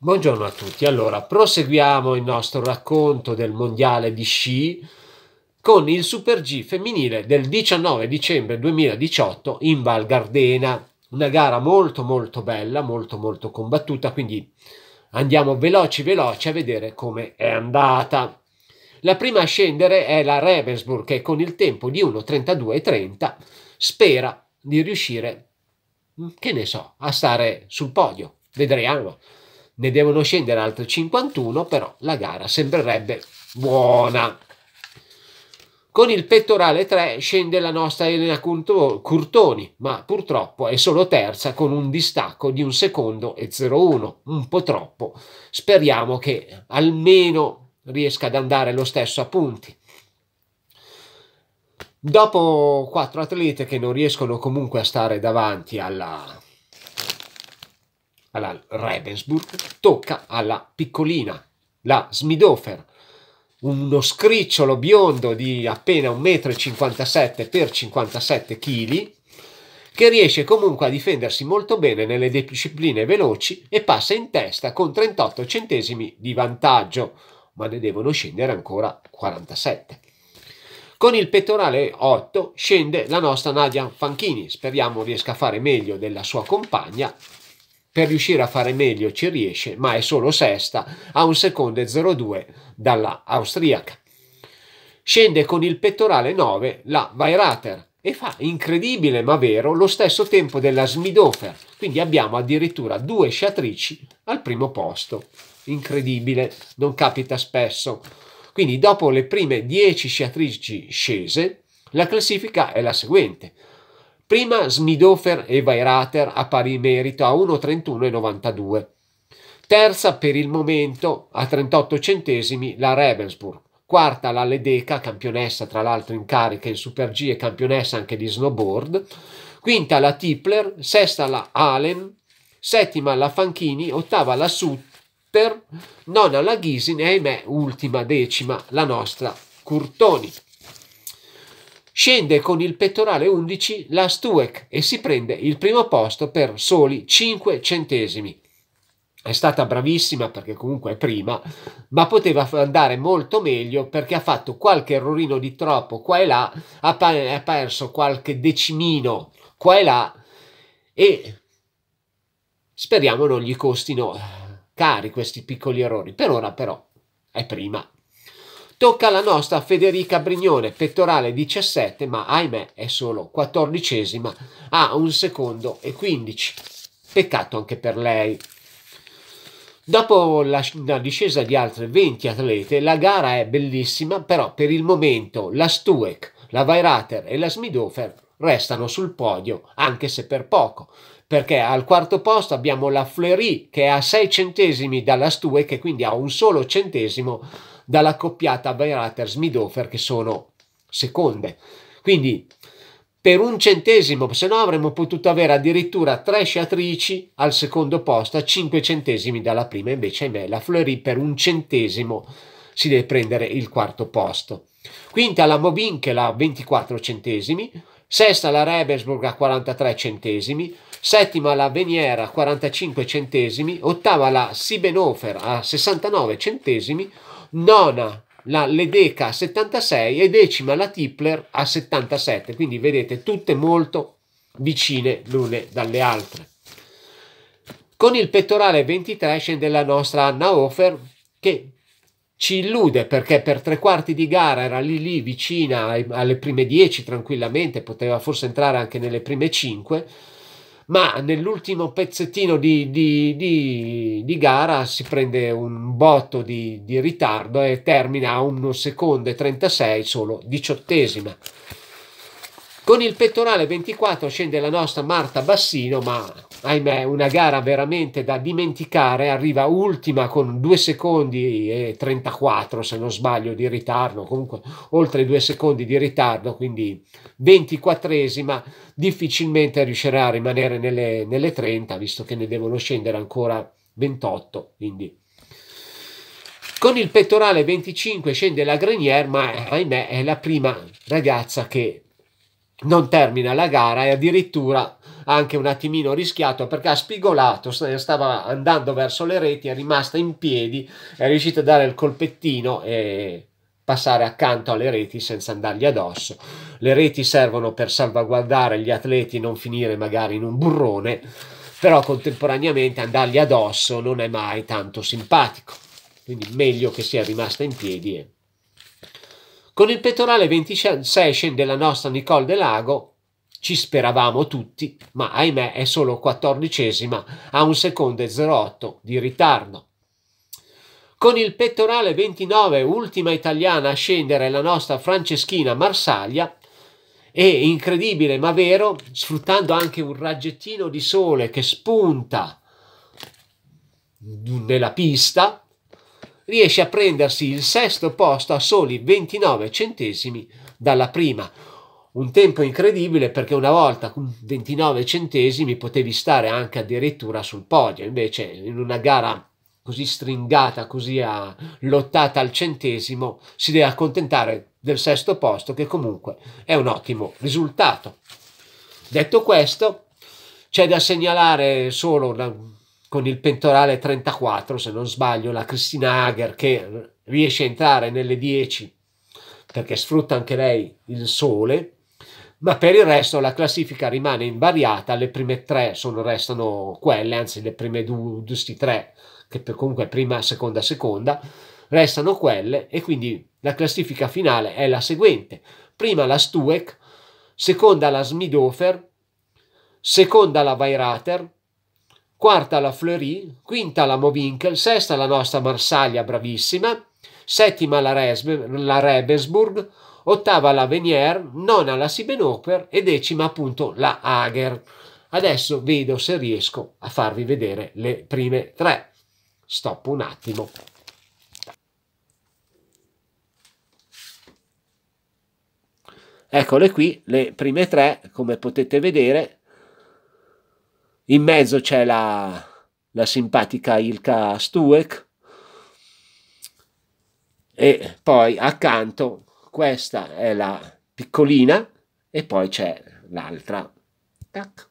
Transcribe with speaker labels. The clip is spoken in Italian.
Speaker 1: Buongiorno a tutti, allora proseguiamo il nostro racconto del mondiale di sci con il Super G femminile del 19 dicembre 2018 in Val Gardena, una gara molto molto bella, molto molto combattuta, quindi andiamo veloci veloci a vedere come è andata. La prima a scendere è la Ravensburg che con il tempo di 1.32.30 spera di riuscire, che ne so, a stare sul podio, vedremo ne devono scendere altri 51, però la gara sembrerebbe buona. Con il pettorale 3 scende la nostra Elena Curtoni, ma purtroppo è solo terza con un distacco di un secondo e 0-1, un po' troppo. Speriamo che almeno riesca ad andare lo stesso a punti. Dopo quattro atlete che non riescono comunque a stare davanti alla alla Rebensburg, tocca alla piccolina, la Smidofer, uno scricciolo biondo di appena 1,57 m x 57 kg, che riesce comunque a difendersi molto bene nelle discipline veloci e passa in testa con 38 centesimi di vantaggio, ma ne devono scendere ancora 47. Con il pettorale 8 scende la nostra Nadia Fanchini, speriamo riesca a fare meglio della sua compagna per riuscire a fare meglio ci riesce, ma è solo sesta a un secondo e 0,2 dalla austriaca. Scende con il pettorale 9 la Weirater e fa incredibile ma vero lo stesso tempo della Smidofer, quindi abbiamo addirittura due sciatrici al primo posto. Incredibile, non capita spesso. Quindi dopo le prime 10 sciatrici scese, la classifica è la seguente. Prima Smidofer e Weirater a pari merito a 1,31,92. Terza per il momento a 38 centesimi la Ravensburg. Quarta la Ledeca, campionessa tra l'altro in carica in Super G e campionessa anche di snowboard. Quinta la Tipler, sesta la Allen, settima la Fanchini, ottava la Sutter, nona la Ghisin e ahimè ultima decima la nostra Curtoni. Scende con il pettorale 11 la Stueck e si prende il primo posto per soli 5 centesimi. È stata bravissima perché comunque è prima, ma poteva andare molto meglio perché ha fatto qualche errorino di troppo qua e là, ha, ha perso qualche decimino qua e là e speriamo non gli costino eh, cari questi piccoli errori. Per ora però è prima. Tocca alla nostra Federica Brignone, pettorale 17, ma ahimè è solo 14 a un secondo e 15. Peccato anche per lei. Dopo la, la, discesa di altre 20 atlete, la gara è bellissima, però per il momento la Stueck, la Weirater e la Smidofer restano sul podio, anche se per poco, perché al quarto posto abbiamo la Fleury che è a 6 centesimi dalla Stueck e quindi a un solo centesimo dalla coppiata Beirater-Smidofer che sono seconde. Quindi per un centesimo, se no avremmo potuto avere addirittura tre sciatrici al secondo posto a 5 centesimi dalla prima, invece ahimè la Fleury per un centesimo si deve prendere il quarto posto. Quinta la Mobinkel a 24 centesimi, sesta la Rebensburg a 43 centesimi, settima la Veniera a 45 centesimi, ottava la Siebenhofer a 69 centesimi, nona la Ledeca a 76 e decima la Tipler a 77, quindi vedete tutte molto vicine l'une dalle altre. Con il pettorale 23 scende la nostra Anna Hofer che ci illude perché per tre quarti di gara era lì lì vicina alle prime 10 tranquillamente, poteva forse entrare anche nelle prime 5 ma nell'ultimo pezzettino di, di, di, di, gara si prende un botto di, ritardo e termina a 1 secondo e 36, solo diciottesima. Con il pettorale 24 scende la nostra Marta Bassino, ma ahimè, una gara veramente da dimenticare. Arriva ultima con 2 secondi e 34, se non sbaglio, di ritardo, comunque oltre 2 secondi di ritardo, quindi 24esima. Difficilmente riuscirà a rimanere nelle, nelle 30, visto che ne devono scendere ancora 28. Quindi. Con il pettorale 25 scende la Grenier, ma ahimè è la prima ragazza che non termina la gara e addirittura anche un attimino rischiato perché ha spigolato, stava andando verso le reti, è rimasta in piedi, è riuscita a dare il colpettino e passare accanto alle reti senza andargli addosso. Le reti servono per salvaguardare gli atleti e non finire magari in un burrone, però contemporaneamente andargli addosso non è mai tanto simpatico. Quindi meglio che sia rimasta in piedi e con il pettorale 26 scende la nostra Nicole Delago ci speravamo tutti, ma ahimè è solo quattordicesima a un secondo e 08 di ritardo. Con il pettorale 29, ultima italiana a scendere la nostra Franceschina Marsaglia, e incredibile ma vero, sfruttando anche un raggettino di sole che spunta nella pista, riesce a prendersi il sesto posto a soli 29 centesimi dalla prima. Un tempo incredibile perché una volta con 29 centesimi potevi stare anche addirittura sul podio, invece in una gara così stringata, così a lottata al centesimo, si deve accontentare del sesto posto che comunque è un ottimo risultato. Detto questo, c'è da segnalare solo una, con il pentorale 34, se non sbaglio, la Cristina Hager che riesce a entrare nelle 10 perché sfrutta anche lei il sole, ma per il resto la classifica rimane invariata, le prime tre sono, restano quelle, anzi le prime due, questi tre, che comunque prima, seconda, seconda, restano quelle e quindi la classifica finale è la seguente, prima la Stueck, seconda la Smidofer, seconda la Weirater, quarta la Fleury, quinta la Movinkel, sesta la nostra Marsaglia, bravissima, settima la, Resbe, la Rebensburg, ottava la Venier, nona la Siebenhofer e decima appunto la Hager. Adesso vedo se riesco a farvi vedere le prime tre. Stop un attimo. Eccole qui, le prime tre, come potete vedere, in mezzo c'è la, la simpatica Ilka Stuek e poi accanto questa è la piccolina e poi c'è l'altra. Tac.